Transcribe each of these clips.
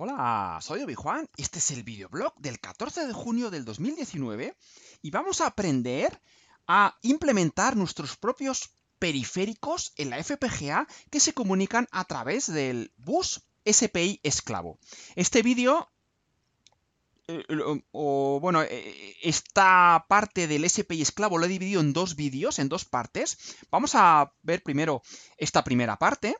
Hola, soy Obi-Juan. Este es el videoblog del 14 de junio del 2019 y vamos a aprender a implementar nuestros propios periféricos en la FPGA que se comunican a través del bus SPI esclavo. Este vídeo eh, o bueno, eh, esta parte del SPI esclavo lo he dividido en dos vídeos, en dos partes. Vamos a ver primero esta primera parte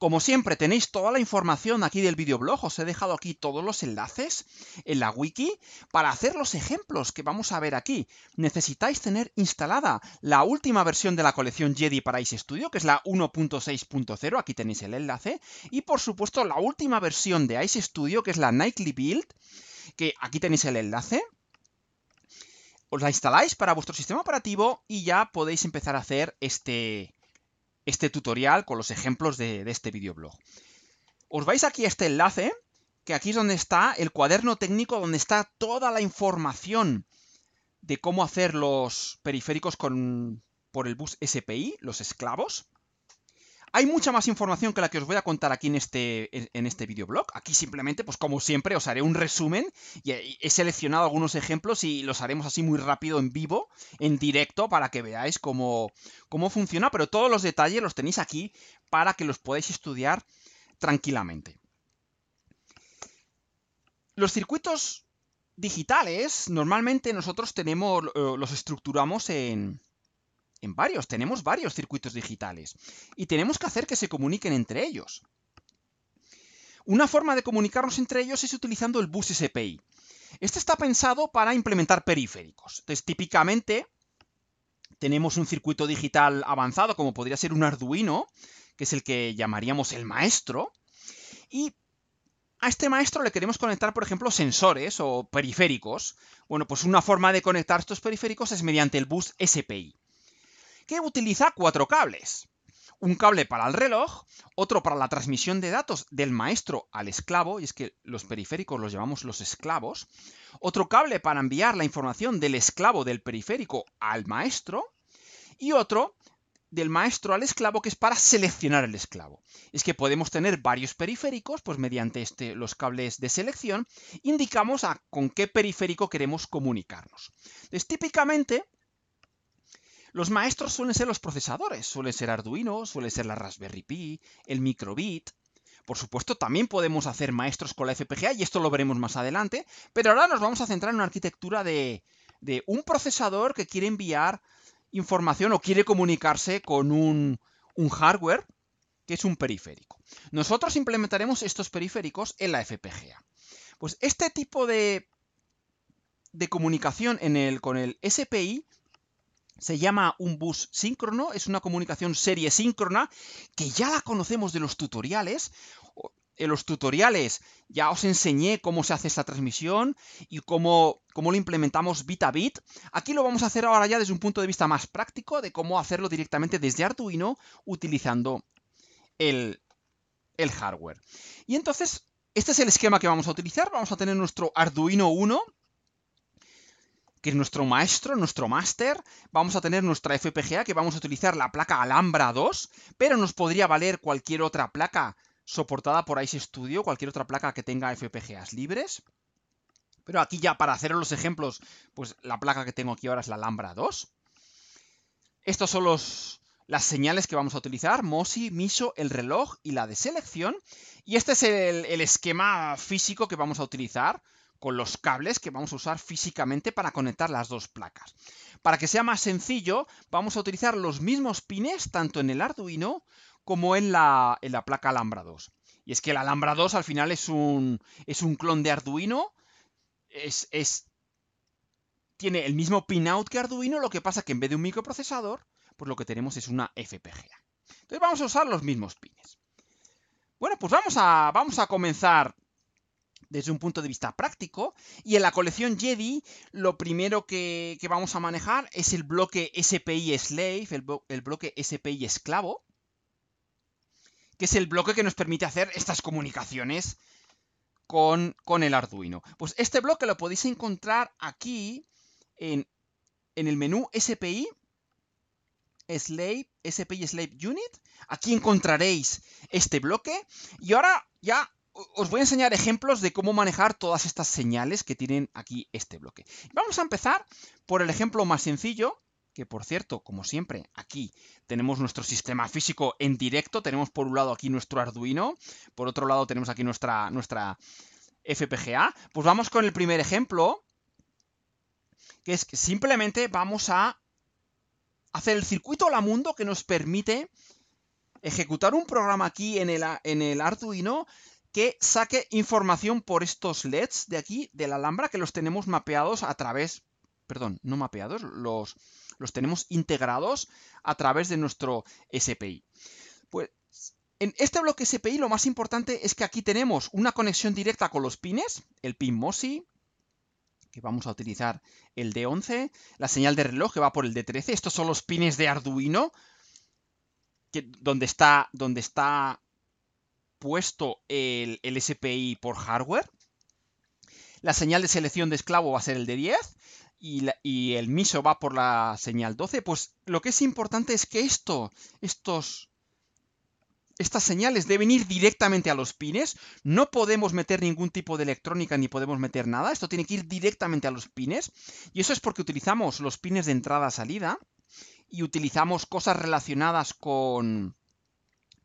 como siempre, tenéis toda la información aquí del videoblog, os he dejado aquí todos los enlaces en la wiki para hacer los ejemplos que vamos a ver aquí. Necesitáis tener instalada la última versión de la colección Jedi Ice Studio, que es la 1.6.0, aquí tenéis el enlace, y por supuesto la última versión de Ice Studio, que es la Nightly Build, que aquí tenéis el enlace os la instaláis para vuestro sistema operativo y ya podéis empezar a hacer este, este tutorial con los ejemplos de, este videoblog. Os vais aquí a este enlace, que aquí es donde está el cuaderno técnico, donde está toda la información de cómo hacer los periféricos con, por el bus SPI, los esclavos. Hay mucha más información que la que os voy a contar aquí en este, en este videoblog. Aquí simplemente, pues como siempre, os haré un resumen eh, y he seleccionado algunos ejemplos y los haremos así muy rápido en vivo, en directo, para que veáis cómo, cómo funciona, pero todos los detalles los tenéis aquí para que los podáis estudiar tranquilamente. Los circuitos digitales, normalmente nosotros tenemos, eh, los estructuramos en, en varios, tenemos varios circuitos digitales y tenemos que hacer que se comuniquen entre ellos. Una forma de comunicarnos entre ellos es utilizando el bus SPI. Este está pensado para implementar periféricos. Entonces, típicamente tenemos un circuito digital avanzado, como podría ser un Arduino, que es el que llamaríamos el maestro, y a este maestro le queremos conectar, por ejemplo, sensores o periféricos. Bueno, pues una forma de conectar estos periféricos es mediante el bus SPI que utiliza cuatro cables. Un cable para el reloj, otro para la transmisión de datos del maestro al esclavo, y es que los periféricos los llamamos los esclavos, otro cable para enviar la información del esclavo del periférico al maestro, y otro del maestro al esclavo que es para seleccionar el esclavo. Es que podemos tener varios periféricos, pues mediante este, los cables de selección indicamos a, con qué periférico queremos comunicarnos. Entonces, típicamente los maestros suelen ser los procesadores, suelen ser Arduino, suele ser la Raspberry Pi, el Microbit. Por supuesto, también podemos hacer maestros con la FPGA y esto lo veremos más adelante, pero ahora nos vamos a centrar en una arquitectura de, un procesador que quiere enviar información o quiere comunicarse con un, hardware que es un periférico. Nosotros implementaremos estos periféricos en la FPGA. Pues este tipo de comunicación con el SPI se llama un bus síncrono, es una comunicación serie síncrona que ya la conocemos de los tutoriales. En los tutoriales ya os enseñé cómo se hace esta transmisión y cómo, cómo lo implementamos bit a bit. Aquí lo vamos a hacer ahora ya desde un punto de vista más práctico de cómo hacerlo directamente desde Arduino utilizando el, el hardware. Y entonces, este es el esquema que vamos a utilizar. Vamos a tener nuestro Arduino 1 que es nuestro maestro, nuestro máster. Vamos a tener nuestra FPGA, que vamos a utilizar la placa Alhambra 2, pero nos podría valer cualquier otra placa soportada por Ice Studio, cualquier otra placa que tenga FPGAs libres. Pero aquí ya para hacer los ejemplos, pues la placa que tengo aquí ahora es la Alhambra 2. Estas son los, las señales que vamos a utilizar, MOSI, MISO, el reloj y la de selección. Y este es el esquema físico que vamos a utilizar con los cables que vamos a usar físicamente para conectar las dos placas. Para que sea más sencillo, vamos a utilizar los mismos pines tanto en el Arduino como en la, placa Alhambra 2. Y es que el Alhambra 2 al final es un, es un clon de Arduino, es, es, tiene el mismo pinout que Arduino, lo que pasa que en vez de un microprocesador, pues lo que tenemos es una FPGA. Entonces vamos a usar los mismos pines. Bueno, pues vamos a, vamos a comenzar desde un punto de vista práctico. Y en la colección Jedi, lo primero que, vamos a manejar es el bloque SPI Slave, el, bloque SPI Esclavo, que es el bloque que nos permite hacer estas comunicaciones con, el Arduino. Pues este bloque lo podéis encontrar aquí en, en el menú SPI Slave, SPI Slave Unit. Aquí encontraréis este bloque. Y ahora ya os voy a enseñar ejemplos de cómo manejar todas estas señales que tienen aquí este bloque. Vamos a empezar por el ejemplo más sencillo, que por cierto, como siempre, aquí tenemos nuestro sistema físico en directo, tenemos por un lado aquí nuestro Arduino, por otro lado tenemos aquí nuestra, nuestra FPGA. Pues vamos con el primer ejemplo, que es que simplemente vamos a hacer el circuito a la mundo que nos permite ejecutar un programa aquí en en el Arduino que saque información por estos LEDs de aquí, de la Alhambra, que los tenemos mapeados a través, perdón, no mapeados, los, los tenemos integrados a través de nuestro SPI. Pues en este bloque SPI lo más importante es que aquí tenemos una conexión directa con los pines, el pin MOSI, que vamos a utilizar el D11, la señal de reloj que va por el D13, estos son los pines de Arduino, que, donde, está, donde está puesto el, SPI por hardware. La señal de selección de esclavo va a ser el de 10 y, y, el MISO va por la señal 12. Pues lo que es importante es que esto, estos, estas señales deben ir directamente a los pines. No podemos meter ningún tipo de electrónica ni podemos meter nada. Esto tiene que ir directamente a los pines. Y eso es porque utilizamos los pines de entrada-salida y utilizamos cosas relacionadas con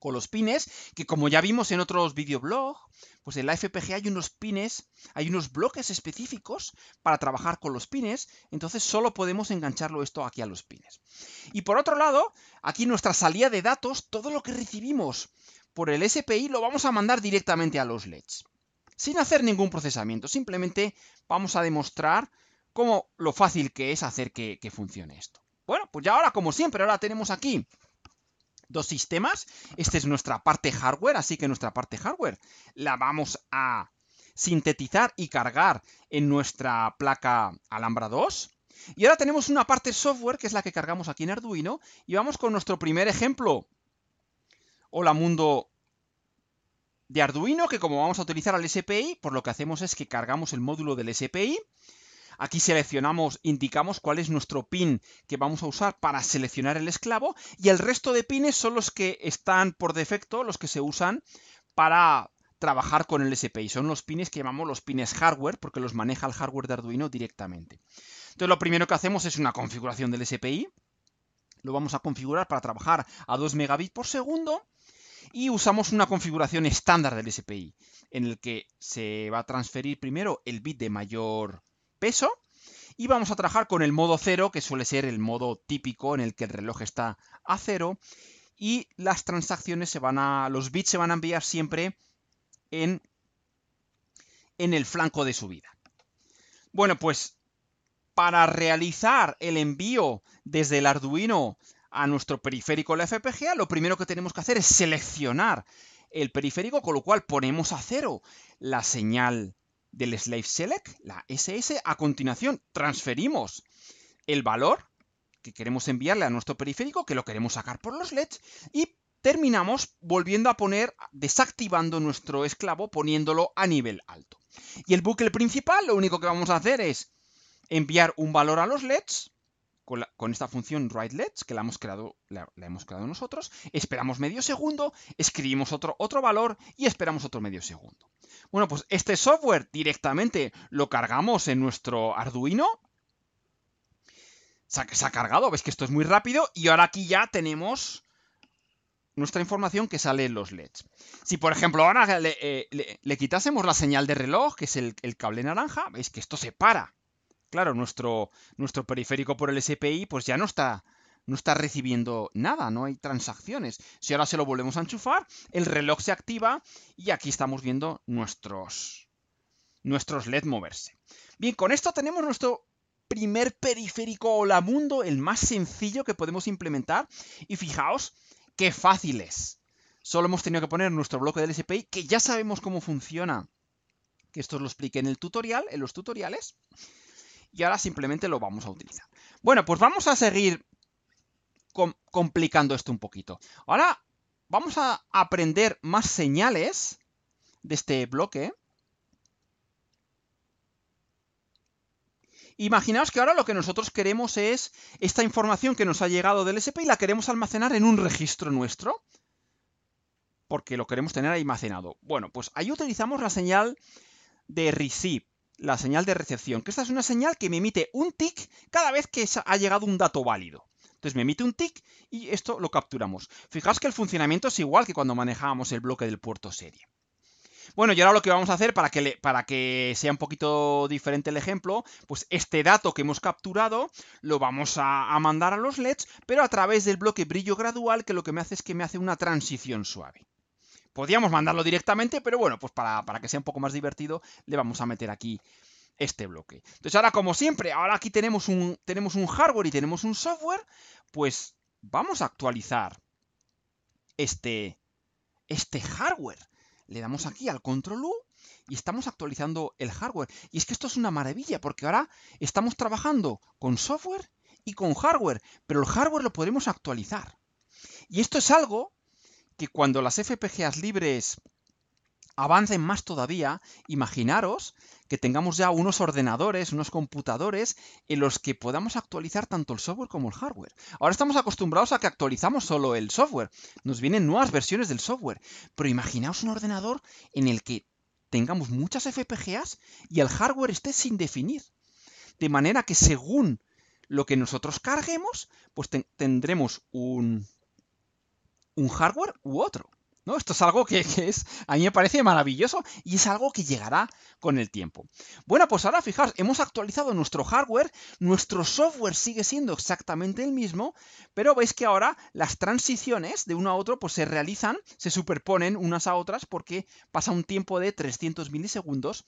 con los pines, que como ya vimos en otros videoblogs, pues en la FPG hay unos pines, hay unos bloques específicos para trabajar con los pines, entonces solo podemos engancharlo esto aquí a los pines. Y por otro lado, aquí nuestra salida de datos, todo lo que recibimos por el SPI lo vamos a mandar directamente a los LEDs, sin hacer ningún procesamiento, simplemente vamos a demostrar cómo lo fácil que es hacer que funcione esto. Bueno, pues ya ahora, como siempre, ahora tenemos aquí dos sistemas. Esta es nuestra parte hardware, así que nuestra parte hardware la vamos a sintetizar y cargar en nuestra placa Alhambra 2. Y ahora tenemos una parte software, que es la que cargamos aquí en Arduino, y vamos con nuestro primer ejemplo. Hola mundo de Arduino, que como vamos a utilizar al SPI, por lo que hacemos es que cargamos el módulo del SPI Aquí seleccionamos, indicamos cuál es nuestro pin que vamos a usar para seleccionar el esclavo y el resto de pines son los que están por defecto, los que se usan para trabajar con el SPI. Son los pines que llamamos los pines hardware porque los maneja el hardware de Arduino directamente. Entonces lo primero que hacemos es una configuración del SPI. Lo vamos a configurar para trabajar a 2 megabits por segundo y usamos una configuración estándar del SPI en el que se va a transferir primero el bit de mayor peso. Y vamos a trabajar con el modo cero, que suele ser el modo típico en el que el reloj está a cero. Y las transacciones se van a. los bits se van a enviar siempre en, en el flanco de subida. Bueno, pues para realizar el envío desde el Arduino a nuestro periférico la FPGA, lo primero que tenemos que hacer es seleccionar el periférico, con lo cual ponemos a cero la señal del slave select, la SS. A continuación, transferimos el valor que queremos enviarle a nuestro periférico, que lo queremos sacar por los LEDs, y terminamos volviendo a poner, desactivando nuestro esclavo, poniéndolo a nivel alto. Y el bucle principal, lo único que vamos a hacer es enviar un valor a los LEDs, con, esta función WriteLets, que la hemos, creado, la, hemos creado nosotros, esperamos medio segundo, escribimos otro, otro valor y esperamos otro medio segundo. Bueno, pues este software directamente lo cargamos en nuestro Arduino, se ha, cargado, ves que esto es muy rápido y ahora aquí ya tenemos nuestra información que sale en los LEDs. Si por ejemplo ahora eh, le, quitásemos la señal de reloj, que es el, el, cable naranja, veis que esto se para claro, nuestro, nuestro periférico por el SPI pues ya no está, no está recibiendo nada, no hay transacciones. Si ahora se lo volvemos a enchufar, el reloj se activa y aquí estamos viendo nuestros, nuestros LED moverse. Bien, con esto tenemos nuestro primer periférico Hola Mundo, el más sencillo que podemos implementar. Y fijaos qué fácil es. Solo hemos tenido que poner nuestro bloque del SPI, que ya sabemos cómo funciona. Que esto os lo expliqué en el tutorial, en los tutoriales y ahora simplemente lo vamos a utilizar. Bueno, pues vamos a seguir complicando esto un poquito. Ahora vamos a aprender más señales de este bloque. Imaginaos que ahora lo que nosotros queremos es esta información que nos ha llegado del SP y la queremos almacenar en un registro nuestro, porque lo queremos tener almacenado. Bueno, pues ahí utilizamos la señal de receive la señal de recepción, que esta es una señal que me emite un tick cada vez que ha llegado un dato válido. Entonces me emite un tick y esto lo capturamos. Fijaos que el funcionamiento es igual que cuando manejábamos el bloque del puerto serie. Bueno, y ahora lo que vamos a hacer para que, para que sea un poquito diferente el ejemplo, pues este dato que hemos capturado lo vamos a mandar a los LEDs, pero a través del bloque brillo gradual que lo que me hace es que me hace una transición suave. Podríamos mandarlo directamente, pero bueno, pues para, que sea un poco más divertido, le vamos a meter aquí este bloque. Entonces ahora, como siempre, ahora aquí tenemos un, tenemos un hardware y tenemos un software, pues vamos a actualizar este, este hardware. Le damos aquí al control U y estamos actualizando el hardware. Y es que esto es una maravilla porque ahora estamos trabajando con software y con hardware, pero el hardware lo podemos actualizar. Y esto es algo que cuando las FPGAs libres avancen más todavía, imaginaros que tengamos ya unos ordenadores, unos computadores en los que podamos actualizar tanto el software como el hardware. Ahora estamos acostumbrados a que actualizamos solo el software, nos vienen nuevas versiones del software, pero imaginaos un ordenador en el que tengamos muchas FPGAs y el hardware esté sin definir. De manera que según lo que nosotros carguemos, pues tendremos un, un hardware u otro. ¿No? Esto es algo que, es, a mí me parece maravilloso y es algo que llegará con el tiempo. Bueno, pues ahora fijaros hemos actualizado nuestro hardware, nuestro software sigue siendo exactamente el mismo, pero veis que ahora las transiciones de uno a otro pues se realizan, se superponen unas a otras porque pasa un tiempo de 300 milisegundos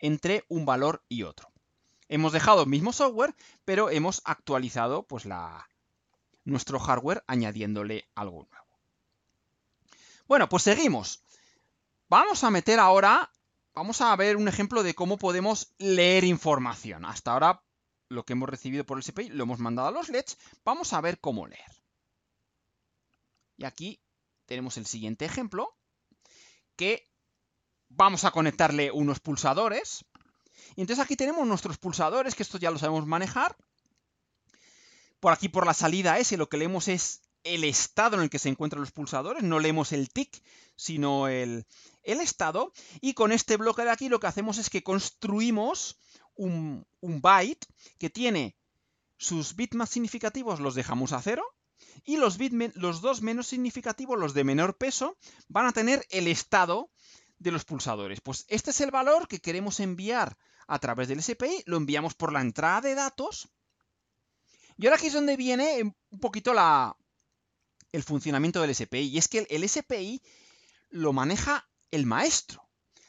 entre un valor y otro. Hemos dejado el mismo software, pero hemos actualizado pues la, nuestro hardware añadiéndole algo bueno, pues seguimos. Vamos a meter ahora, vamos a ver un ejemplo de cómo podemos leer información. Hasta ahora lo que hemos recibido por el SPI lo hemos mandado a los LEDs. Vamos a ver cómo leer. Y aquí tenemos el siguiente ejemplo, que vamos a conectarle unos pulsadores. Y entonces aquí tenemos nuestros pulsadores, que esto ya lo sabemos manejar. Por aquí por la salida S lo que leemos es el estado en el que se encuentran los pulsadores, no leemos el tick, sino el, estado, y con este bloque de aquí lo que hacemos es que construimos un, byte que tiene sus bits más significativos, los dejamos a cero, y los, los dos menos significativos, los de menor peso, van a tener el estado de los pulsadores. Pues este es el valor que queremos enviar a través del SPI, lo enviamos por la entrada de datos, y ahora aquí es donde viene un poquito la, el funcionamiento del SPI. Y es que el, SPI lo maneja el maestro.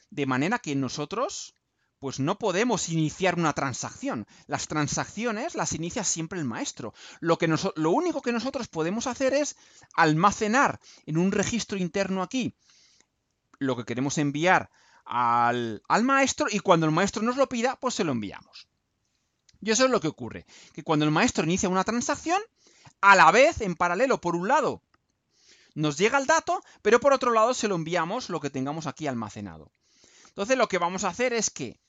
De manera que nosotros, pues no podemos iniciar una transacción. Las transacciones las inicia siempre el maestro. Lo, que lo, único que nosotros podemos hacer es almacenar en un registro interno aquí lo que queremos enviar al, al, maestro y cuando el maestro nos lo pida, pues se lo enviamos. Y eso es lo que ocurre, que cuando el maestro inicia una transacción, a la vez, en paralelo, por un lado. Nos llega el dato, pero por otro lado se lo enviamos lo que tengamos aquí almacenado. Entonces lo que vamos a hacer es que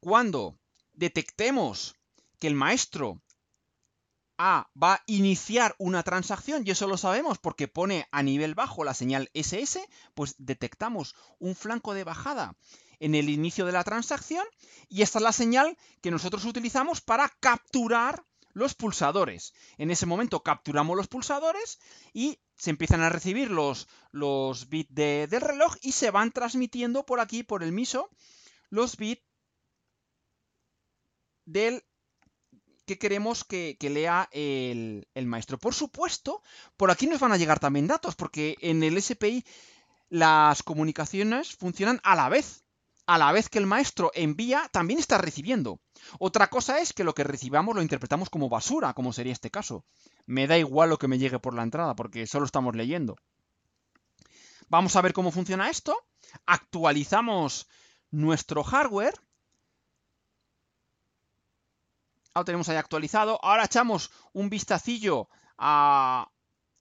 cuando detectemos que el maestro A va a iniciar una transacción, y eso lo sabemos porque pone a nivel bajo la señal SS, pues detectamos un flanco de bajada en el inicio de la transacción y esta es la señal que nosotros utilizamos para capturar los pulsadores. En ese momento capturamos los pulsadores y se empiezan a recibir los, los bits del reloj y se van transmitiendo por aquí, por el MISO, los bits del que queremos que, lea el, el, maestro. Por supuesto, por aquí nos van a llegar también datos, porque en el SPI las comunicaciones funcionan a la vez a la vez que el maestro envía, también está recibiendo. Otra cosa es que lo que recibamos lo interpretamos como basura, como sería este caso. Me da igual lo que me llegue por la entrada, porque solo estamos leyendo. Vamos a ver cómo funciona esto. Actualizamos nuestro hardware. Ahora tenemos ahí actualizado. Ahora echamos un vistacillo a,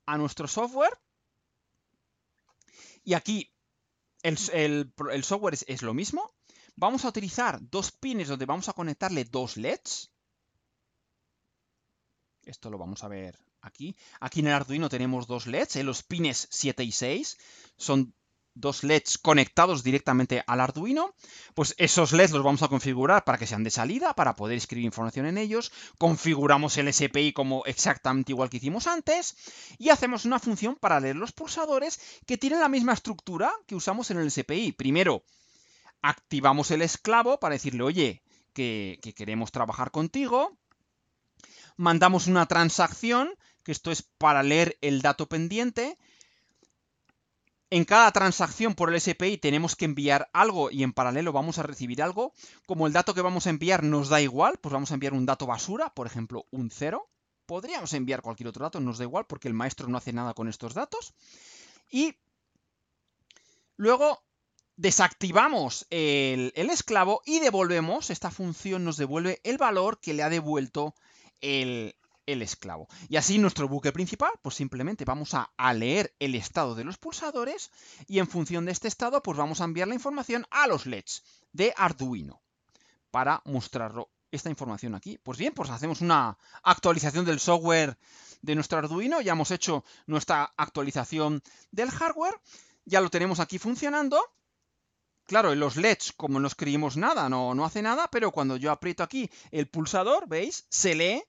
a nuestro software. Y aquí el, software es, lo mismo. Vamos a utilizar dos pines donde vamos a conectarle dos LEDs. Esto lo vamos a ver aquí. Aquí en el Arduino tenemos dos LEDs, en eh, los pines 7 y 6. Son dos LEDs conectados directamente al Arduino, pues esos LEDs los vamos a configurar para que sean de salida, para poder escribir información en ellos, configuramos el SPI como exactamente igual que hicimos antes, y hacemos una función para leer los pulsadores que tienen la misma estructura que usamos en el SPI. Primero, activamos el esclavo para decirle, oye, que, que queremos trabajar contigo, mandamos una transacción, que esto es para leer el dato pendiente, en cada transacción por el SPI tenemos que enviar algo y en paralelo vamos a recibir algo. Como el dato que vamos a enviar nos da igual, pues vamos a enviar un dato basura, por ejemplo, un 0. Podríamos enviar cualquier otro dato, nos da igual porque el maestro no hace nada con estos datos. Y luego desactivamos el, el esclavo y devolvemos, esta función nos devuelve el valor que le ha devuelto el, el esclavo. Y así nuestro buque principal, pues simplemente vamos a, leer el estado de los pulsadores y en función de este estado, pues vamos a enviar la información a los LEDs de Arduino para mostrarlo esta información aquí. Pues bien, pues hacemos una actualización del software de nuestro Arduino, ya hemos hecho nuestra actualización del hardware, ya lo tenemos aquí funcionando. Claro, en los LEDs, como no escribimos nada, no, no hace nada, pero cuando yo aprieto aquí el pulsador, ¿veis? Se lee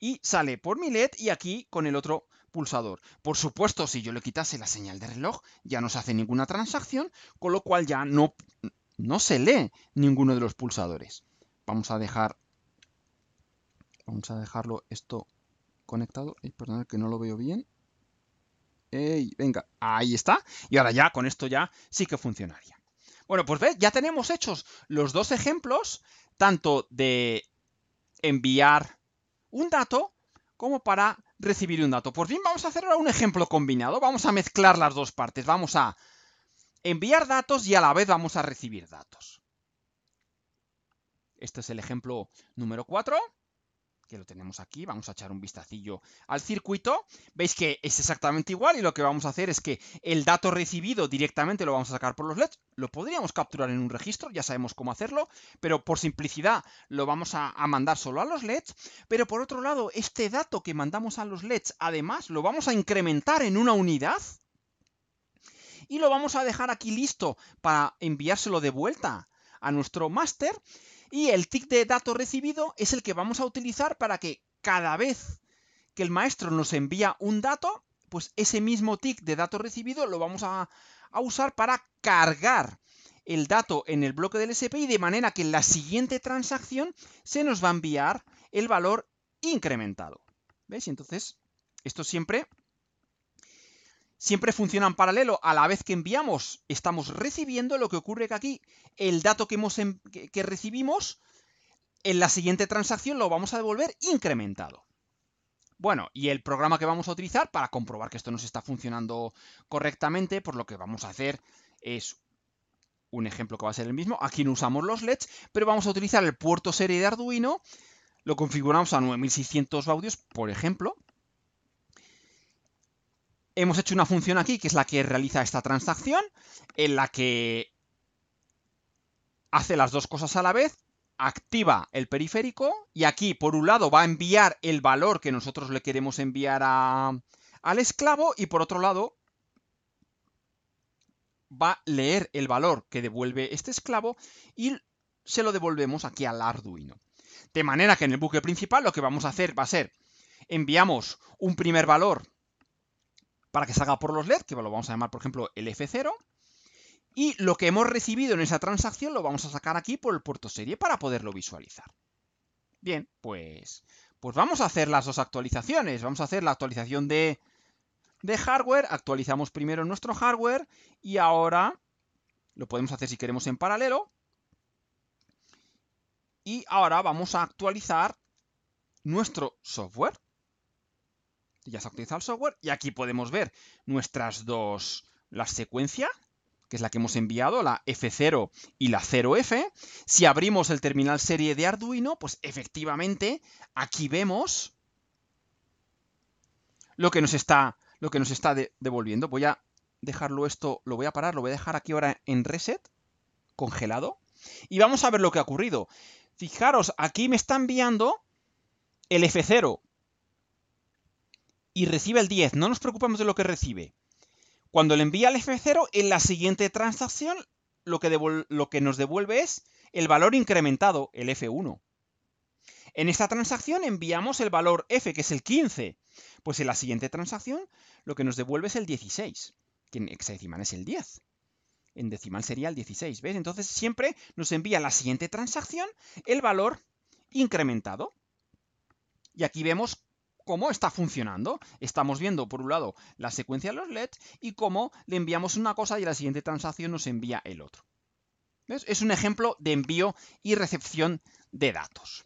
y sale por mi LED y aquí con el otro pulsador. Por supuesto, si yo le quitase la señal de reloj, ya no se hace ninguna transacción, con lo cual ya no, no se lee ninguno de los pulsadores. Vamos a dejar vamos a dejarlo esto conectado. Eh, perdón que no lo veo bien. Ey, venga, ahí está. Y ahora ya, con esto ya sí que funcionaría. Bueno, pues ve ya tenemos hechos los dos ejemplos, tanto de enviar un dato como para recibir un dato. Por fin vamos a hacer ahora un ejemplo combinado. Vamos a mezclar las dos partes. Vamos a enviar datos y a la vez vamos a recibir datos. Este es el ejemplo número 4 que lo tenemos aquí, vamos a echar un vistacillo al circuito, veis que es exactamente igual y lo que vamos a hacer es que el dato recibido directamente lo vamos a sacar por los LEDs, lo podríamos capturar en un registro, ya sabemos cómo hacerlo, pero por simplicidad lo vamos a, mandar solo a los LEDs, pero por otro lado, este dato que mandamos a los LEDs, además, lo vamos a incrementar en una unidad, y lo vamos a dejar aquí listo para enviárselo de vuelta a nuestro máster y el tick de dato recibido es el que vamos a utilizar para que cada vez que el maestro nos envía un dato, pues ese mismo tick de dato recibido lo vamos a, usar para cargar el dato en el bloque del SPI de manera que en la siguiente transacción se nos va a enviar el valor incrementado. ¿Veis? Entonces, esto siempre siempre en paralelo. A la vez que enviamos, estamos recibiendo lo que ocurre que aquí el dato que, hemos, que, recibimos en la siguiente transacción lo vamos a devolver incrementado. Bueno, y el programa que vamos a utilizar para comprobar que esto nos está funcionando correctamente, por lo que vamos a hacer es un ejemplo que va a ser el mismo. Aquí no usamos los LEDs, pero vamos a utilizar el puerto serie de Arduino. Lo configuramos a 9600 baudios, por ejemplo, hemos hecho una función aquí que es la que realiza esta transacción, en la que hace las dos cosas a la vez, activa el periférico y aquí por un lado va a enviar el valor que nosotros le queremos enviar al esclavo y por otro lado va a leer el valor que devuelve este esclavo y se lo devolvemos aquí al Arduino. De manera que en el buque principal lo que vamos a hacer va a ser enviamos un primer valor para que salga por los LED, que lo vamos a llamar por ejemplo el F0. Y lo que hemos recibido en esa transacción lo vamos a sacar aquí por el puerto serie para poderlo visualizar. Bien, pues, pues vamos a hacer las dos actualizaciones. Vamos a hacer la actualización de, de hardware. Actualizamos primero nuestro hardware y ahora lo podemos hacer si queremos en paralelo. Y ahora vamos a actualizar nuestro software ya se ha el software y aquí podemos ver nuestras dos, la secuencia, que es la que hemos enviado, la F0 y la 0F. Si abrimos el terminal serie de Arduino, pues efectivamente aquí vemos lo que nos está, lo que nos está devolviendo. Voy a dejarlo esto, lo voy a parar, lo voy a dejar aquí ahora en reset, congelado. Y vamos a ver lo que ha ocurrido. Fijaros, aquí me está enviando el F0, y recibe el 10. No nos preocupamos de lo que recibe. Cuando le envía el F0, en la siguiente transacción lo que, lo que nos devuelve es el valor incrementado, el F1. En esta transacción enviamos el valor F, que es el 15. Pues en la siguiente transacción lo que nos devuelve es el 16, que en hexadecimal es el 10. En decimal sería el 16, ¿ves? Entonces siempre nos envía la siguiente transacción el valor incrementado. Y aquí vemos cómo está funcionando. Estamos viendo, por un lado, la secuencia de los LEDs y cómo le enviamos una cosa y la siguiente transacción nos envía el otro. Es un ejemplo de envío y recepción de datos.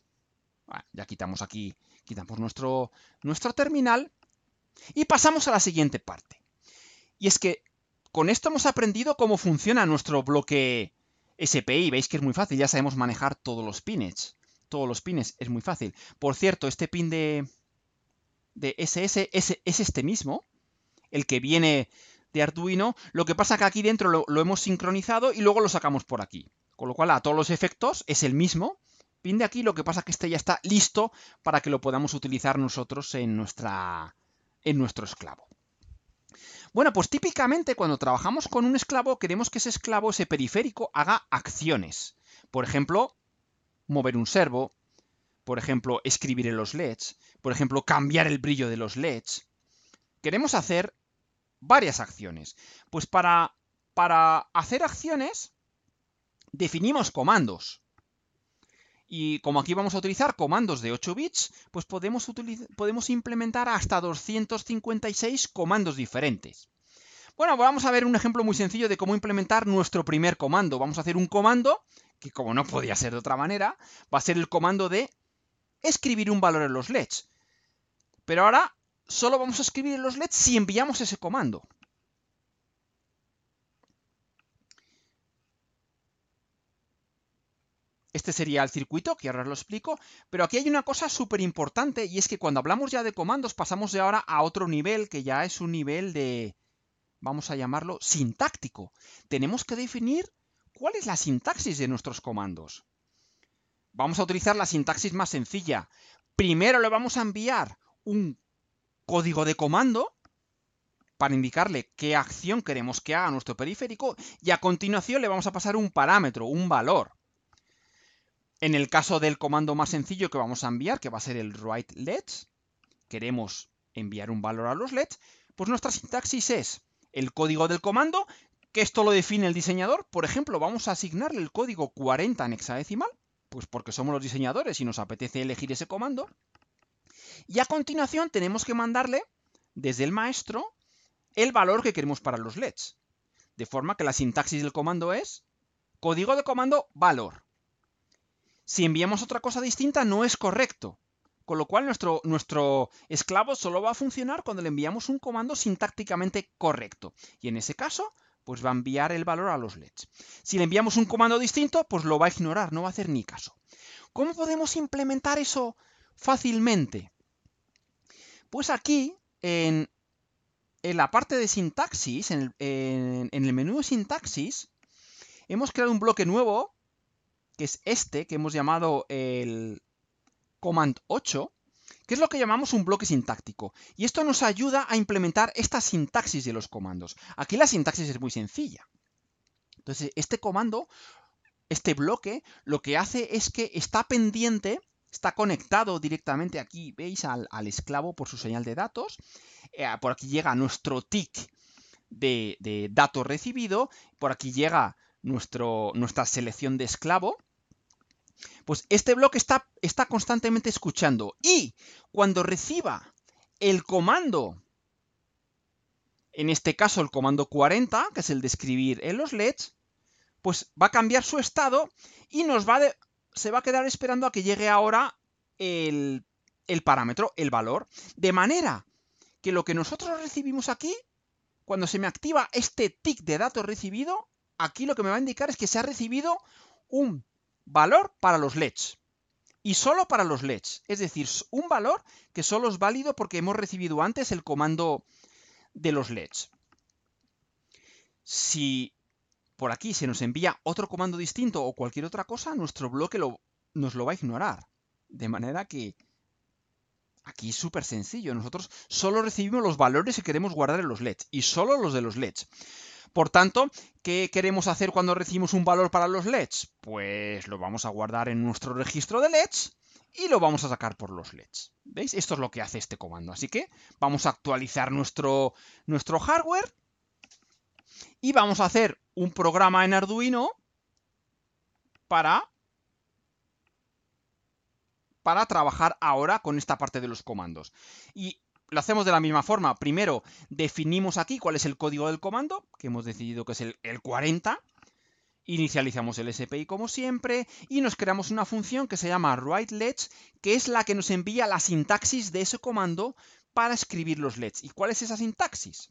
ya quitamos aquí, quitamos nuestro, nuestro terminal y pasamos a la siguiente parte. Y es que con esto hemos aprendido cómo funciona nuestro bloque SPI. Veis que es muy fácil, ya sabemos manejar todos los pines. Todos los pines, es muy fácil. Por cierto, este pin de, de SS es, este mismo, el que viene de Arduino. Lo que pasa que aquí dentro lo, hemos sincronizado y luego lo sacamos por aquí. Con lo cual a todos los efectos es el mismo. Pin de aquí, lo que pasa que este ya está listo para que lo podamos utilizar nosotros en, nuestra, en nuestro esclavo. Bueno, pues típicamente cuando trabajamos con un esclavo queremos que ese esclavo, ese periférico, haga acciones. Por ejemplo, mover un servo, por ejemplo, escribir en los LEDs, por ejemplo, cambiar el brillo de los LEDs. Queremos hacer varias acciones. Pues para, para hacer acciones definimos comandos. Y como aquí vamos a utilizar comandos de 8 bits, pues podemos, podemos implementar hasta 256 comandos diferentes. Bueno, pues vamos a ver un ejemplo muy sencillo de cómo implementar nuestro primer comando. Vamos a hacer un comando, que como no podía ser de otra manera, va a ser el comando de escribir un valor en los LEDs. Pero ahora solo vamos a escribir en los LEDs si enviamos ese comando. Este sería el circuito, que ahora lo explico, pero aquí hay una cosa súper importante y es que cuando hablamos ya de comandos pasamos de ahora a otro nivel que ya es un nivel de, vamos a llamarlo, sintáctico. Tenemos que definir cuál es la sintaxis de nuestros comandos. Vamos a utilizar la sintaxis más sencilla. Primero le vamos a enviar un código de comando para indicarle qué acción queremos que haga nuestro periférico y a continuación le vamos a pasar un parámetro, un valor. En el caso del comando más sencillo que vamos a enviar, que va a ser el write lets, queremos enviar un valor a los lets, pues nuestra sintaxis es el código del comando, que esto lo define el diseñador. Por ejemplo, vamos a asignarle el código 40 en hexadecimal pues porque somos los diseñadores y nos apetece elegir ese comando. Y a continuación tenemos que mandarle desde el maestro el valor que queremos para los LEDs. De forma que la sintaxis del comando es código de comando valor. Si enviamos otra cosa distinta no es correcto, con lo cual nuestro, nuestro, esclavo solo va a funcionar cuando le enviamos un comando sintácticamente correcto. Y en ese caso pues va a enviar el valor a los LEDs. Si le enviamos un comando distinto, pues lo va a ignorar, no va a hacer ni caso. ¿Cómo podemos implementar eso fácilmente? Pues aquí, en, la parte de sintaxis, en el, en el menú de sintaxis, hemos creado un bloque nuevo, que es este, que hemos llamado el command 8, que es lo que llamamos un bloque sintáctico. Y esto nos ayuda a implementar esta sintaxis de los comandos. Aquí la sintaxis es muy sencilla. Entonces, este comando, este bloque, lo que hace es que está pendiente, está conectado directamente aquí, veis, al, esclavo por su señal de datos. Eh, por aquí llega nuestro tick de, datos dato recibido. Por aquí llega nuestra selección de esclavo pues este bloque está, está constantemente escuchando y cuando reciba el comando, en este caso el comando 40, que es el de escribir en los LEDs, pues va a cambiar su estado y nos va se va a quedar esperando a que llegue ahora el, el parámetro, el valor, de manera que lo que nosotros recibimos aquí, cuando se me activa este tick de datos recibido, aquí lo que me va a indicar es que se ha recibido un valor para los LEDs. Y solo para los LEDs. Es decir, un valor que solo es válido porque hemos recibido antes el comando de los LEDs. Si por aquí se nos envía otro comando distinto o cualquier otra cosa, nuestro bloque nos lo va a ignorar. De manera que aquí es súper sencillo. Nosotros solo recibimos los valores que queremos guardar en los LEDs y solo los de los LEDs. Por tanto, ¿qué queremos hacer cuando recibimos un valor para los LEDs? Pues lo vamos a guardar en nuestro registro de LEDs y lo vamos a sacar por los LEDs. ¿Veis? Esto es lo que hace este comando. Así que vamos a actualizar nuestro, nuestro hardware y vamos a hacer un programa en Arduino para, para trabajar ahora con esta parte de los comandos. Y lo hacemos de la misma forma. Primero, definimos aquí cuál es el código del comando, que hemos decidido que es el, 40. Inicializamos el SPI como siempre y nos creamos una función que se llama WriteLets, que es la que nos envía la sintaxis de ese comando para escribir los leds. ¿Y cuál es esa sintaxis?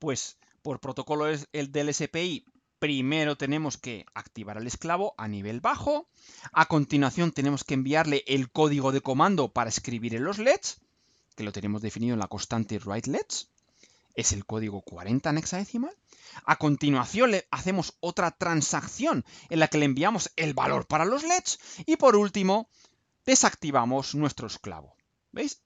Pues por protocolo el del SPI, primero tenemos que activar al esclavo a nivel bajo, a continuación tenemos que enviarle el código de comando para escribir en los LEDs, que lo tenemos definido en la constante WriteLets, es el código 40 en hexadecimal. A continuación le hacemos otra transacción en la que le enviamos el valor para los LEDs y por último desactivamos nuestro esclavo. ¿Veis?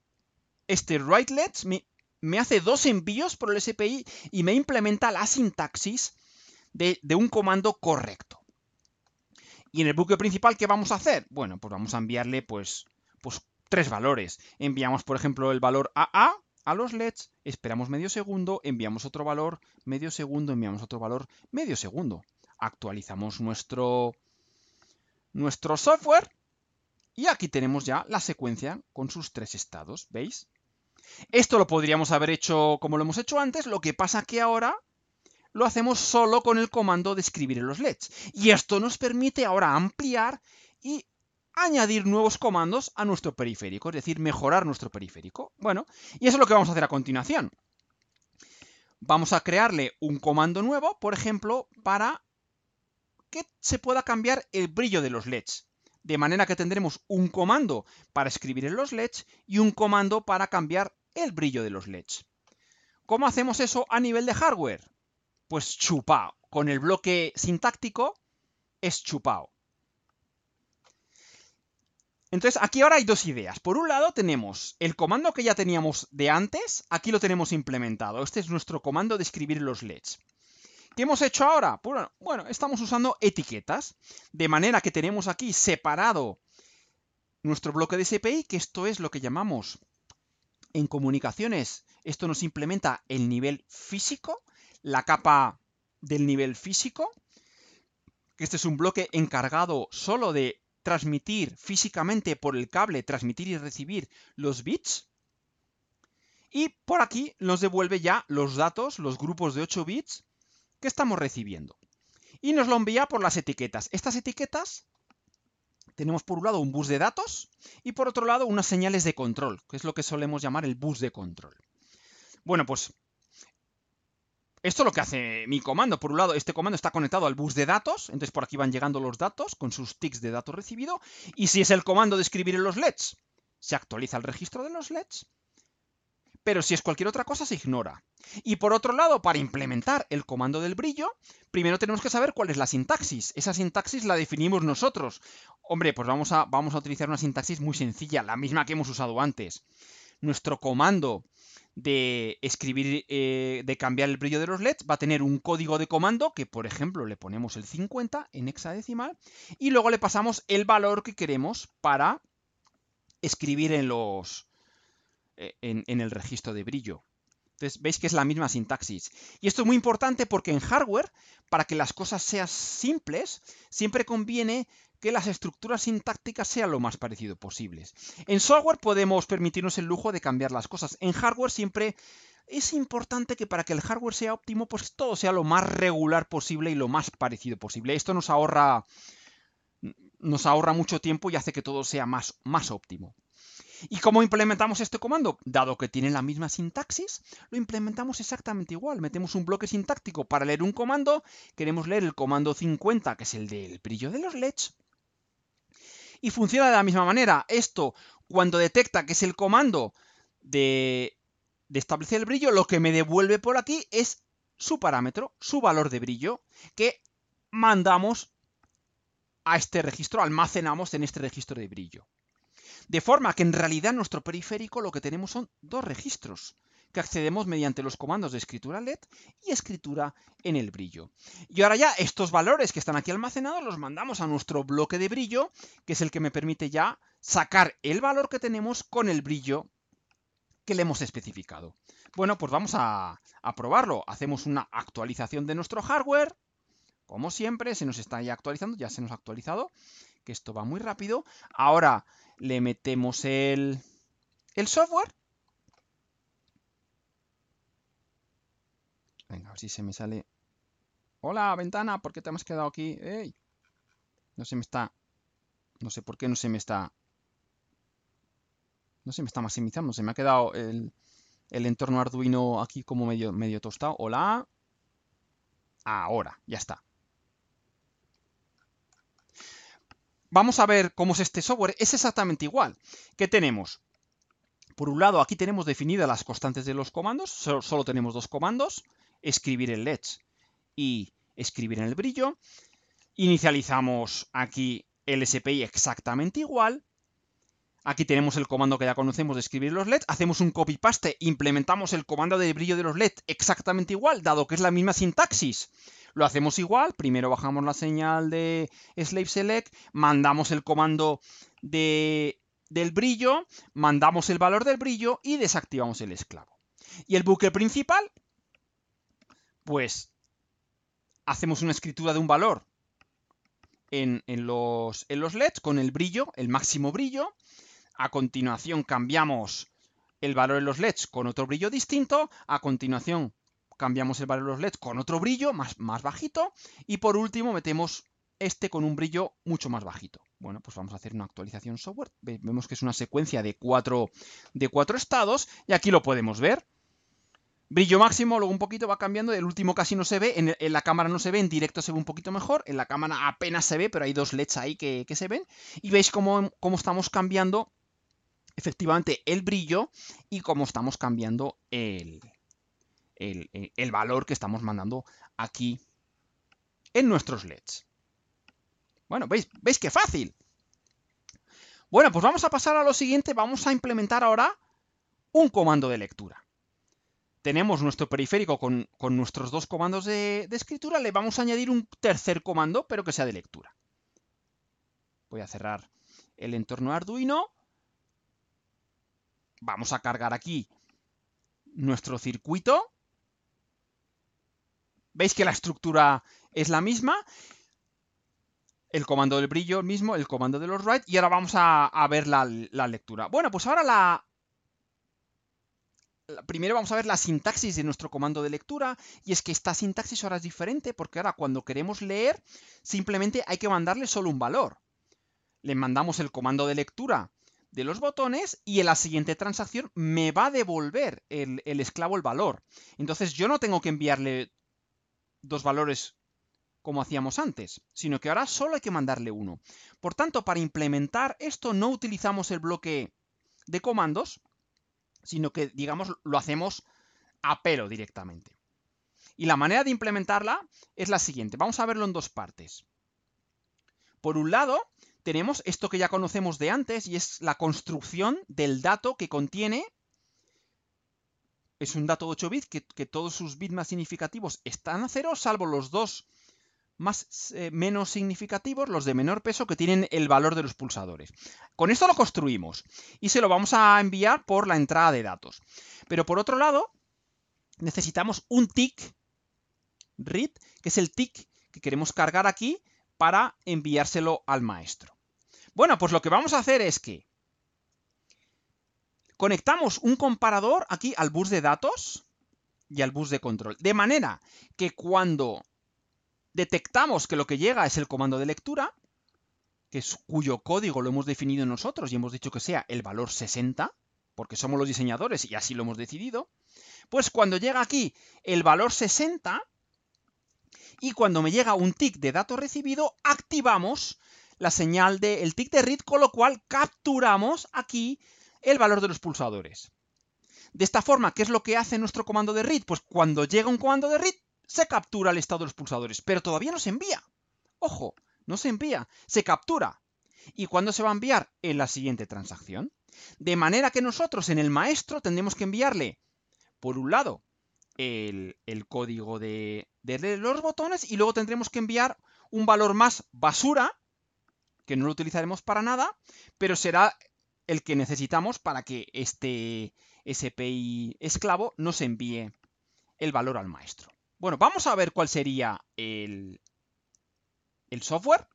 Este writeLets me, me, hace dos envíos por el SPI y me implementa la sintaxis de, un comando correcto. Y en el buque principal, ¿qué vamos a hacer? Bueno, pues vamos a enviarle pues, pues tres valores. Enviamos, por ejemplo, el valor AA a los LEDs, esperamos medio segundo, enviamos otro valor, medio segundo, enviamos otro valor, medio segundo. Actualizamos nuestro, nuestro software y aquí tenemos ya la secuencia con sus tres estados, ¿veis? Esto lo podríamos haber hecho como lo hemos hecho antes, lo que pasa que ahora lo hacemos solo con el comando de escribir en los LEDs. Y esto nos permite ahora ampliar y añadir nuevos comandos a nuestro periférico, es decir, mejorar nuestro periférico. Bueno, y eso es lo que vamos a hacer a continuación. Vamos a crearle un comando nuevo, por ejemplo, para que se pueda cambiar el brillo de los LEDs. De manera que tendremos un comando para escribir en los LEDs y un comando para cambiar el brillo de los LEDs. ¿Cómo hacemos eso a nivel de hardware? Pues chupao. Con el bloque sintáctico es chupao. Entonces, aquí ahora hay dos ideas. Por un lado, tenemos el comando que ya teníamos de antes, aquí lo tenemos implementado. Este es nuestro comando de escribir los LEDs. ¿Qué hemos hecho ahora? Pues, bueno, estamos usando etiquetas, de manera que tenemos aquí separado nuestro bloque de SPI, que esto es lo que llamamos en comunicaciones, esto nos implementa el nivel físico, la capa del nivel físico, que este es un bloque encargado solo de transmitir físicamente por el cable, transmitir y recibir los bits. Y por aquí nos devuelve ya los datos, los grupos de 8 bits que estamos recibiendo. Y nos lo envía por las etiquetas. Estas etiquetas tenemos por un lado un bus de datos y por otro lado unas señales de control, que es lo que solemos llamar el bus de control. Bueno, pues esto es lo que hace mi comando. Por un lado, este comando está conectado al bus de datos, entonces por aquí van llegando los datos con sus tics de datos recibido. Y si es el comando de escribir en los LEDs, se actualiza el registro de los LEDs. Pero si es cualquier otra cosa, se ignora. Y por otro lado, para implementar el comando del brillo, primero tenemos que saber cuál es la sintaxis. Esa sintaxis la definimos nosotros. Hombre, pues vamos a, vamos a utilizar una sintaxis muy sencilla, la misma que hemos usado antes. Nuestro comando de escribir, eh, de cambiar el brillo de los LEDs, va a tener un código de comando que, por ejemplo, le ponemos el 50 en hexadecimal y luego le pasamos el valor que queremos para escribir en los eh, en el registro de brillo. Entonces veis que es la misma sintaxis. Y esto es muy importante porque en hardware, para que las cosas sean simples, siempre conviene que las estructuras sintácticas sean lo más parecido posibles. En software podemos permitirnos el lujo de cambiar las cosas. En hardware siempre es importante que para que el hardware sea óptimo, pues todo sea lo más regular posible y lo más parecido posible. Esto nos ahorra, nos ahorra mucho tiempo y hace que todo sea más, más óptimo. ¿Y cómo implementamos este comando? Dado que tiene la misma sintaxis, lo implementamos exactamente igual. Metemos un bloque sintáctico para leer un comando, queremos leer el comando 50, que es el del brillo de los LEDs, y funciona de la misma manera. Esto, cuando detecta que es el comando de, establecer el brillo, lo que me devuelve por aquí es su parámetro, su valor de brillo, que mandamos a este registro, almacenamos en este registro de brillo. De forma que en realidad en nuestro periférico lo que tenemos son dos registros que accedemos mediante los comandos de escritura LED y escritura en el brillo. Y ahora ya estos valores que están aquí almacenados los mandamos a nuestro bloque de brillo, que es el que me permite ya sacar el valor que tenemos con el brillo que le hemos especificado. Bueno, pues vamos a, a probarlo. Hacemos una actualización de nuestro hardware. Como siempre, se nos está ya actualizando, ya se nos ha actualizado esto va muy rápido. Ahora le metemos el, el software. Venga, a ver si se me sale. Hola, ventana, ¿por qué te hemos quedado aquí? No se me está... No sé por qué no se me está... No se me está maximizando. Se me ha quedado el, entorno Arduino aquí como medio, medio tostado. Hola. Ahora, ya está. vamos a ver cómo es este software, es exactamente igual. ¿Qué tenemos? Por un lado, aquí tenemos definidas las constantes de los comandos, solo, tenemos dos comandos, escribir en led y escribir en el brillo. Inicializamos aquí el SPI exactamente igual. Aquí tenemos el comando que ya conocemos de escribir los LEDs. Hacemos un copy-paste, implementamos el comando de brillo de los LEDs exactamente igual, dado que es la misma sintaxis. Lo hacemos igual, primero bajamos la señal de slave select, mandamos el comando de, del brillo, mandamos el valor del brillo y desactivamos el esclavo. Y el buque principal, pues hacemos una escritura de un valor en, los, en los LEDs con el brillo, el máximo brillo. A continuación cambiamos el valor en los LEDs con otro brillo distinto. A continuación cambiamos el valor de los LEDs con otro brillo más, más bajito y por último metemos este con un brillo mucho más bajito. Bueno, pues vamos a hacer una actualización software. Vemos que es una secuencia de cuatro, de cuatro estados y aquí lo podemos ver. Brillo máximo, luego un poquito va cambiando, el último casi no se ve, en, la cámara no se ve, en directo se ve un poquito mejor, en la cámara apenas se ve, pero hay dos LEDs ahí que, se ven. Y veis cómo, cómo estamos cambiando efectivamente el brillo y cómo estamos cambiando el, eh, el, valor que estamos mandando aquí en nuestros LEDs. Bueno, ¿veis, ¿veis qué fácil? Bueno, pues vamos a pasar a lo siguiente. Vamos a implementar ahora un comando de lectura. Tenemos nuestro periférico con, nuestros dos comandos de, de, escritura. Le vamos a añadir un tercer comando, pero que sea de lectura. Voy a cerrar el entorno Arduino. Vamos a cargar aquí nuestro circuito. Veis que la estructura es la misma. El comando del brillo mismo, el comando de los write. Y ahora vamos a, ver la, lectura. Bueno, pues ahora la, Primero vamos a ver la sintaxis de nuestro comando de lectura. Y es que esta sintaxis ahora es diferente porque ahora cuando queremos leer, simplemente hay que mandarle solo un valor. Le mandamos el comando de lectura de los botones y en la siguiente transacción me va a devolver el, esclavo el valor. Entonces yo no tengo que enviarle dos valores como hacíamos antes, sino que ahora solo hay que mandarle uno. Por tanto, para implementar esto no utilizamos el bloque de comandos, sino que, digamos, lo hacemos a pelo directamente. Y la manera de implementarla es la siguiente. Vamos a verlo en dos partes. Por un lado, tenemos esto que ya conocemos de antes y es la construcción del dato que contiene es un dato de 8 bits que, todos sus bits más significativos están a cero, salvo los dos más eh, menos significativos, los de menor peso que tienen el valor de los pulsadores. Con esto lo construimos y se lo vamos a enviar por la entrada de datos. Pero por otro lado, necesitamos un tick read, que es el tick que queremos cargar aquí para enviárselo al maestro. Bueno, pues lo que vamos a hacer es que Conectamos un comparador aquí al bus de datos y al bus de control. De manera que cuando detectamos que lo que llega es el comando de lectura, que es cuyo código lo hemos definido nosotros y hemos dicho que sea el valor 60, porque somos los diseñadores y así lo hemos decidido, pues cuando llega aquí el valor 60 y cuando me llega un tick de datos recibido, activamos la señal del tic tick de read, con lo cual capturamos aquí el valor de los pulsadores. De esta forma, ¿qué es lo que hace nuestro comando de read? Pues cuando llega un comando de read, se captura el estado de los pulsadores, pero todavía no se envía. Ojo, no se envía, se captura. ¿Y cuándo se va a enviar? En la siguiente transacción. De manera que nosotros en el maestro tendremos que enviarle, por un lado, el, código de, de los botones y luego tendremos que enviar un valor más basura, que no lo utilizaremos para nada, pero será el que necesitamos para que este SPI esclavo nos envíe el valor al maestro. Bueno, vamos a ver cuál sería el, el software.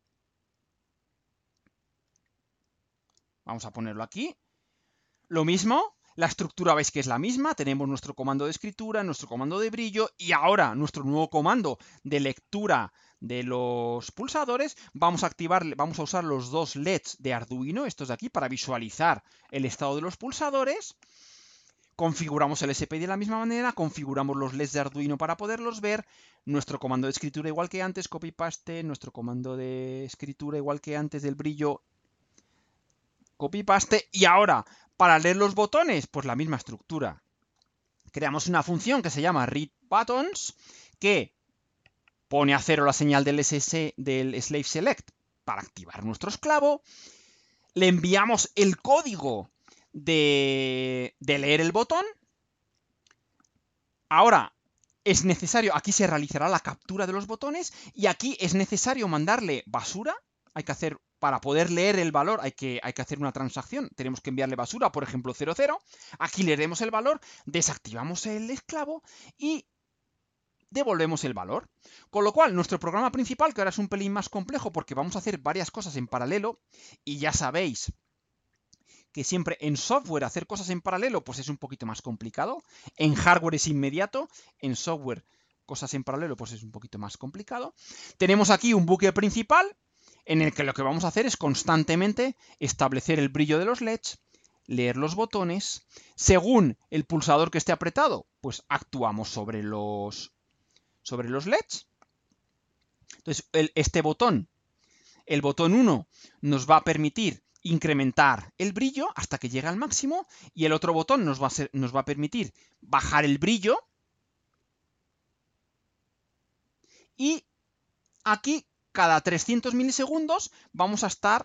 Vamos a ponerlo aquí. Lo mismo, la estructura veis que es la misma, tenemos nuestro comando de escritura, nuestro comando de brillo y ahora nuestro nuevo comando de lectura de los pulsadores. Vamos a activar, vamos a usar los dos LEDs de Arduino, estos de aquí, para visualizar el estado de los pulsadores. Configuramos el SPI de la misma manera, configuramos los LEDs de Arduino para poderlos ver, nuestro comando de escritura igual que antes, copy-paste, nuestro comando de escritura igual que antes del brillo, copy-paste, y ahora para leer los botones, pues la misma estructura. Creamos una función que se llama readButtons que pone a cero la señal del, SS, del slave select para activar nuestro esclavo. Le enviamos el código de, de leer el botón. Ahora, es necesario, aquí se realizará la captura de los botones y aquí es necesario mandarle basura. Hay que hacer para poder leer el valor hay que, hay que, hacer una transacción. Tenemos que enviarle basura, por ejemplo, 00. Aquí leeremos el valor, desactivamos el esclavo y devolvemos el valor. Con lo cual, nuestro programa principal, que ahora es un pelín más complejo porque vamos a hacer varias cosas en paralelo, y ya sabéis que siempre en software hacer cosas en paralelo pues es un poquito más complicado. En hardware es inmediato, en software cosas en paralelo pues es un poquito más complicado. Tenemos aquí un buque principal en el que lo que vamos a hacer es constantemente establecer el brillo de los LEDs, leer los botones, según el pulsador que esté apretado, pues actuamos sobre los, sobre los LEDs. Entonces, este botón, el botón 1, nos va a permitir incrementar el brillo hasta que llegue al máximo y el otro botón nos va a, nos va a permitir bajar el brillo y aquí cada 300 milisegundos vamos a estar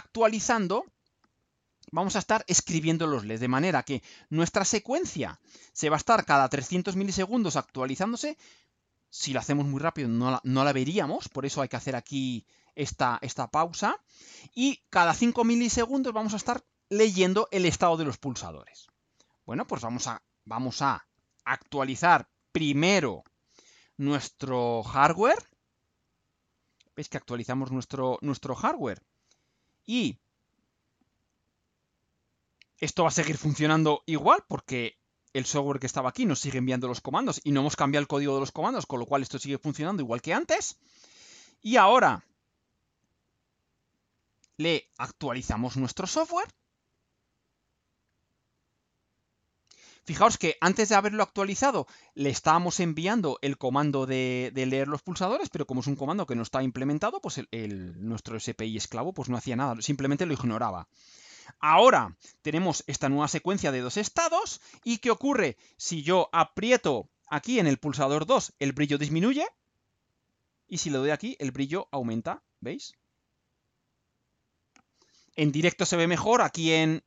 actualizando, vamos a estar escribiendo los LEDs, de manera que nuestra secuencia se va a estar cada 300 milisegundos actualizándose. Si lo hacemos muy rápido no la, veríamos, por eso hay que hacer aquí esta, esta pausa. Y cada 5 milisegundos vamos a estar leyendo el estado de los pulsadores. Bueno, pues vamos a, vamos a actualizar primero nuestro hardware es que actualizamos nuestro, nuestro hardware. Y esto va a seguir funcionando igual porque el software que estaba aquí nos sigue enviando los comandos y no hemos cambiado el código de los comandos, con lo cual esto sigue funcionando igual que antes. Y ahora le actualizamos nuestro software Fijaos que antes de haberlo actualizado le estábamos enviando el comando de, leer los pulsadores, pero como es un comando que no está implementado, pues nuestro SPI esclavo pues no hacía nada, simplemente lo ignoraba. Ahora tenemos esta nueva secuencia de dos estados y ¿qué ocurre? Si yo aprieto aquí en el pulsador 2, el brillo disminuye y si le doy aquí, el brillo aumenta, ¿veis? En directo se ve mejor, aquí en,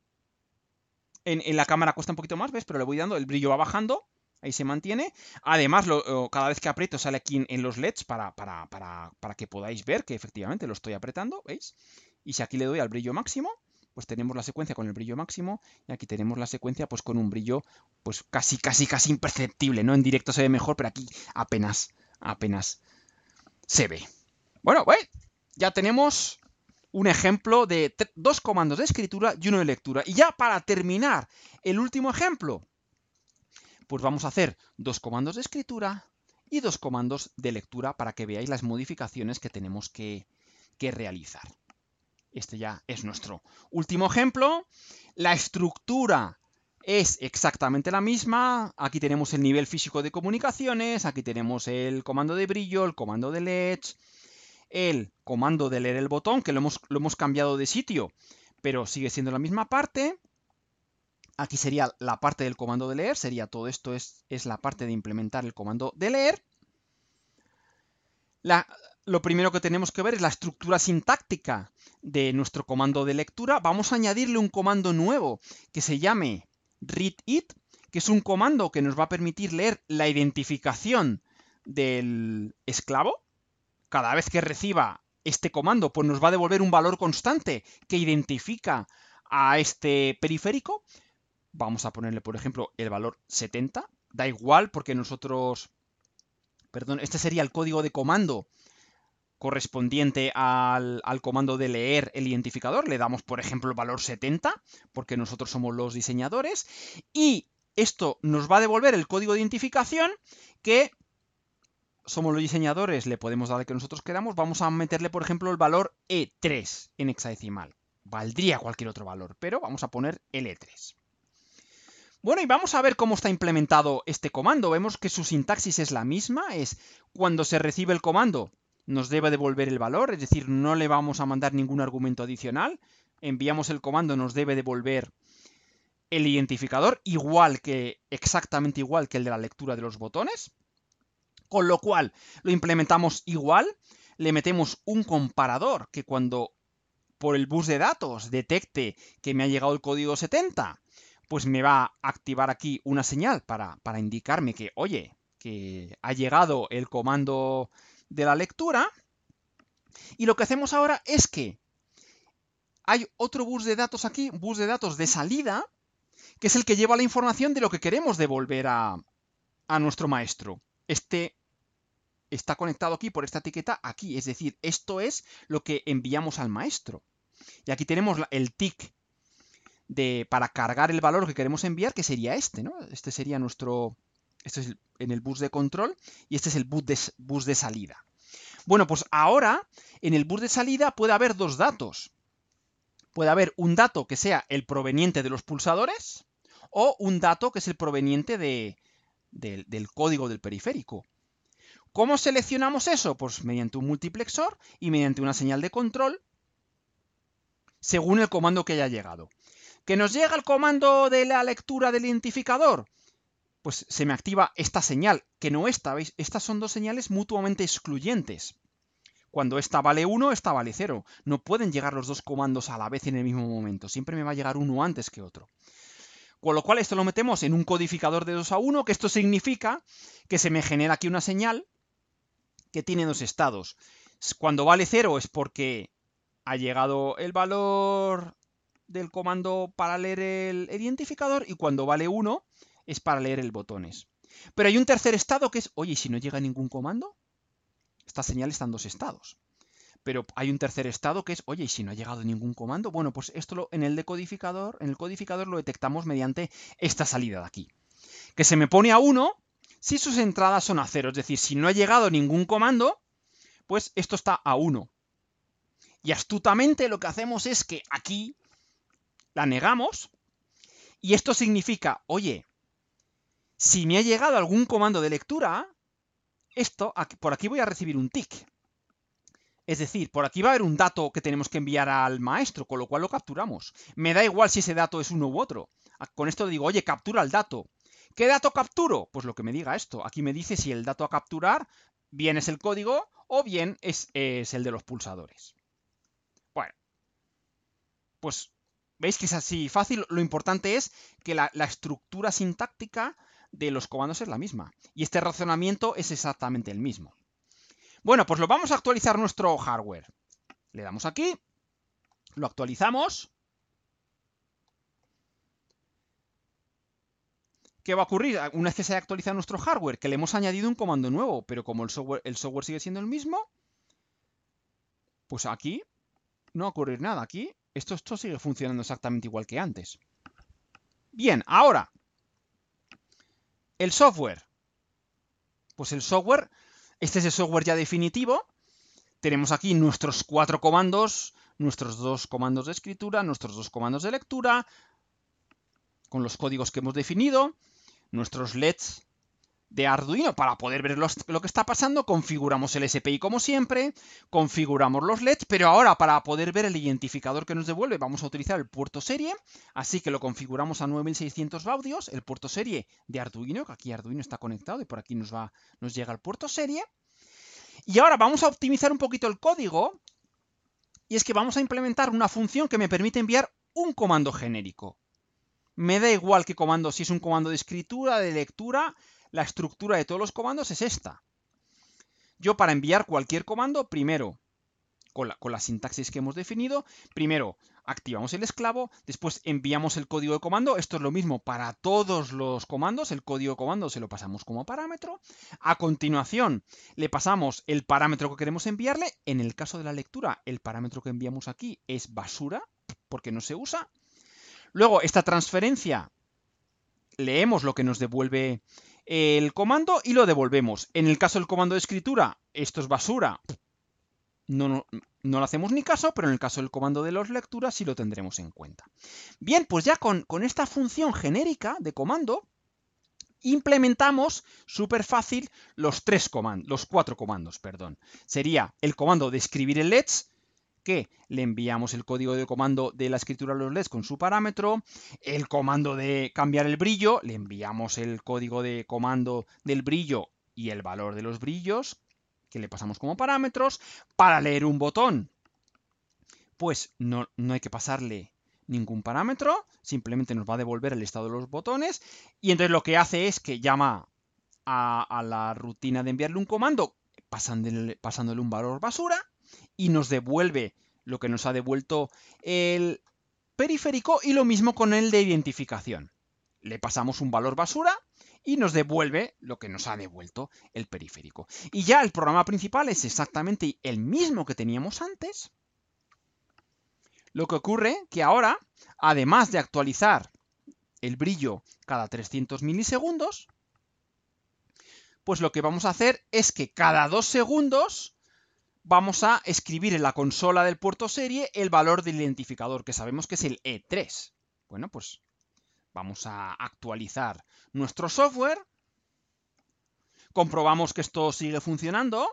en, la cámara cuesta un poquito más, ¿ves? Pero le voy dando, el brillo va bajando. Ahí se mantiene. Además, cada vez que aprieto sale aquí en, los LEDs para, para, para, para que podáis ver que efectivamente lo estoy apretando, ¿veis? Y si aquí le doy al brillo máximo, pues tenemos la secuencia con el brillo máximo y aquí tenemos la secuencia pues con un brillo pues casi casi casi imperceptible, ¿no? En directo se ve mejor, pero aquí apenas apenas se ve. Bueno, pues ya tenemos un ejemplo de dos comandos de escritura y uno de lectura. Y ya para terminar, el último ejemplo, pues vamos a hacer dos comandos de escritura y dos comandos de lectura para que veáis las modificaciones que tenemos que, realizar. Este ya es nuestro último ejemplo. La estructura es exactamente la misma. Aquí tenemos el nivel físico de comunicaciones, aquí tenemos el comando de brillo, el comando de LEDs, el comando de leer el botón, que lo hemos, cambiado de sitio, pero sigue siendo la misma parte. Aquí sería la parte del comando de leer, sería todo esto es, es la parte de implementar el comando de leer. lo primero que tenemos que ver es la estructura sintáctica de nuestro comando de lectura. Vamos a añadirle un comando nuevo que se llame readIt, que es un comando que nos va a permitir leer la identificación del esclavo cada vez que reciba este comando, pues nos va a devolver un valor constante que identifica a este periférico. Vamos a ponerle, por ejemplo, el valor 70. Da igual porque nosotros... Perdón, este sería el código de comando correspondiente al, al, comando de leer el identificador. Le damos, por ejemplo, el valor 70, porque nosotros somos los diseñadores. Y esto nos va a devolver el código de identificación que somos los diseñadores, le podemos dar el que nosotros queramos, vamos a meterle, por ejemplo, el valor E3 en hexadecimal. Valdría cualquier otro valor, pero vamos a poner el e 3 Bueno, y vamos a ver cómo está implementado este comando. Vemos que su sintaxis es la misma, es cuando se recibe el comando nos debe devolver el valor, es decir, no le vamos a mandar ningún argumento adicional. Enviamos el comando, nos debe devolver el identificador, igual que, exactamente igual que el de la lectura de los botones. Con lo cual, lo implementamos igual, le metemos un comparador que cuando por el bus de datos detecte que me ha llegado el código 70, pues me va a activar aquí una señal para, para indicarme que, oye, que ha llegado el comando de la lectura. Y lo que hacemos ahora es que hay otro bus de datos aquí, bus de datos de salida, que es el que lleva la información de lo que queremos devolver a, a nuestro maestro. Este está conectado aquí por esta etiqueta aquí. Es decir, esto es lo que enviamos al maestro. Y aquí tenemos el tick de, para cargar el valor que queremos enviar, que sería este, ¿no? Este sería nuestro... Este es en el bus de control y este es el bus de, bus de salida. Bueno, pues ahora en el bus de salida puede haber dos datos. Puede haber un dato que sea el proveniente de los pulsadores o un dato que es el proveniente de, del código del periférico. ¿Cómo seleccionamos eso? Pues mediante un multiplexor y mediante una señal de control según el comando que haya llegado. ¿Que nos llega el comando de la lectura del identificador? Pues se me activa esta señal, que no esta, ¿veis? Estas son dos señales mutuamente excluyentes. Cuando esta vale 1, esta vale 0. No pueden llegar los dos comandos a la vez en el mismo momento. Siempre me va a llegar uno antes que otro. Con lo cual esto lo metemos en un codificador de 2 a 1, que esto significa que se me genera aquí una señal que tiene dos estados. Cuando vale cero es porque ha llegado el valor del comando para leer el, identificador y cuando vale 1 es para leer el botones. Pero hay un tercer estado que es, oye, si no llega ningún comando? Esta señal está en dos estados. Pero hay un tercer estado que es, oye, si no ha llegado ningún comando? Bueno, pues esto en el decodificador, en el codificador lo detectamos mediante esta salida de aquí. Que se me pone a 1 si sus entradas son a cero, es decir, si no ha llegado ningún comando, pues esto está a 1. Y astutamente lo que hacemos es que aquí la negamos. Y esto significa, oye, si me ha llegado algún comando de lectura, esto, por aquí voy a recibir un tick. Es decir, por aquí va a haber un dato que tenemos que enviar al maestro, con lo cual lo capturamos. Me da igual si ese dato es uno u otro. Con esto digo, oye, captura el dato. ¿Qué dato capturo? Pues lo que me diga esto. Aquí me dice si el dato a capturar bien es el código o bien es, el de los pulsadores. Bueno, pues veis que es así fácil. Lo importante es que la, la estructura sintáctica de los comandos es la misma. Y este razonamiento es exactamente el mismo. Bueno, pues lo vamos a actualizar nuestro hardware. Le damos aquí, lo actualizamos ¿Qué va a ocurrir? Ah, una vez que se haya actualizado nuestro hardware, que le hemos añadido un comando nuevo, pero como el software, el software sigue siendo el mismo, pues aquí no va a ocurrir nada. Aquí esto, esto sigue funcionando exactamente igual que antes. Bien, ahora, el software. Pues el software, este es el software ya definitivo. Tenemos aquí nuestros cuatro comandos, nuestros dos comandos de escritura, nuestros dos comandos de lectura, con los códigos que hemos definido nuestros LEDs de Arduino para poder ver lo que está pasando, configuramos el SPI como siempre, configuramos los LEDs, pero ahora para poder ver el identificador que nos devuelve vamos a utilizar el puerto serie, así que lo configuramos a 9600 baudios, el puerto serie de Arduino, que aquí Arduino está conectado y por aquí nos, va, nos llega el puerto serie. Y ahora vamos a optimizar un poquito el código, y es que vamos a implementar una función que me permite enviar un comando genérico. Me da igual qué comando, si es un comando de escritura, de lectura, la estructura de todos los comandos es esta. Yo para enviar cualquier comando, primero, con la, sintaxis que hemos definido, primero activamos el esclavo, después enviamos el código de comando, esto es lo mismo para todos los comandos, el código de comando se lo pasamos como parámetro, a continuación le pasamos el parámetro que queremos enviarle, en el caso de la lectura el parámetro que enviamos aquí es basura, porque no se usa, Luego, esta transferencia, leemos lo que nos devuelve el comando y lo devolvemos. En el caso del comando de escritura, esto es basura. No, no, no le hacemos ni caso, pero en el caso del comando de los lecturas sí lo tendremos en cuenta. Bien, pues ya con, esta función genérica de comando, implementamos súper fácil los tres comandos, los cuatro comandos, perdón. Sería el comando de escribir el let's, que le enviamos el código de comando de la escritura a los LEDs con su parámetro, el comando de cambiar el brillo, le enviamos el código de comando del brillo y el valor de los brillos, que le pasamos como parámetros, para leer un botón. Pues no, hay que pasarle ningún parámetro, simplemente nos va a devolver el estado de los botones, y entonces lo que hace es que llama a, la rutina de enviarle un comando pasándole un valor basura, y nos devuelve lo que nos ha devuelto el periférico y lo mismo con el de identificación. Le pasamos un valor basura y nos devuelve lo que nos ha devuelto el periférico. Y ya el programa principal es exactamente el mismo que teníamos antes. Lo que ocurre que ahora, además de actualizar el brillo cada 300 milisegundos, pues lo que vamos a hacer es que cada dos segundos vamos a escribir en la consola del puerto serie el valor del identificador, que sabemos que es el E3. Bueno, pues vamos a actualizar nuestro software. Comprobamos que esto sigue funcionando.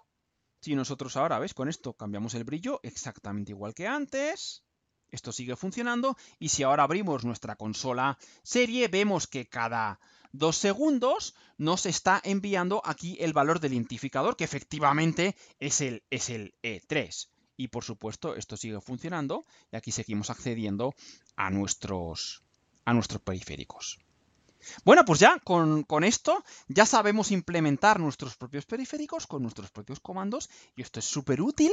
Si nosotros ahora, ¿ves? Con esto cambiamos el brillo exactamente igual que antes. Esto sigue funcionando. Y si ahora abrimos nuestra consola serie, vemos que cada dos segundos nos está enviando aquí el valor del identificador, que efectivamente es el, es el E3. Y por supuesto, esto sigue funcionando y aquí seguimos accediendo a nuestros, a nuestros periféricos. Bueno, pues ya con, con, esto ya sabemos implementar nuestros propios periféricos con nuestros propios comandos y esto es súper útil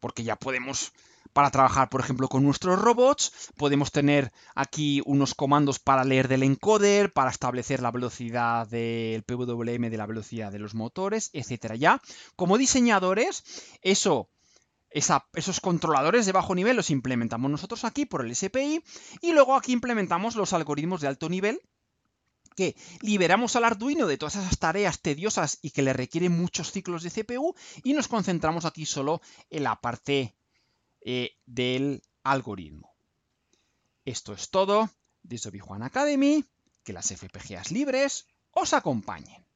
porque ya podemos para trabajar, por ejemplo, con nuestros robots. Podemos tener aquí unos comandos para leer del encoder, para establecer la velocidad del PWM de la velocidad de los motores, etcétera. Ya, como diseñadores, esos controladores de bajo nivel los implementamos nosotros aquí por el SPI y luego aquí implementamos los algoritmos de alto nivel que liberamos al Arduino de todas esas tareas tediosas y que le requieren muchos ciclos de CPU y nos concentramos aquí solo en la parte eh, del algoritmo. Esto es todo desde Obi Academy, que las FPGAs libres os acompañen.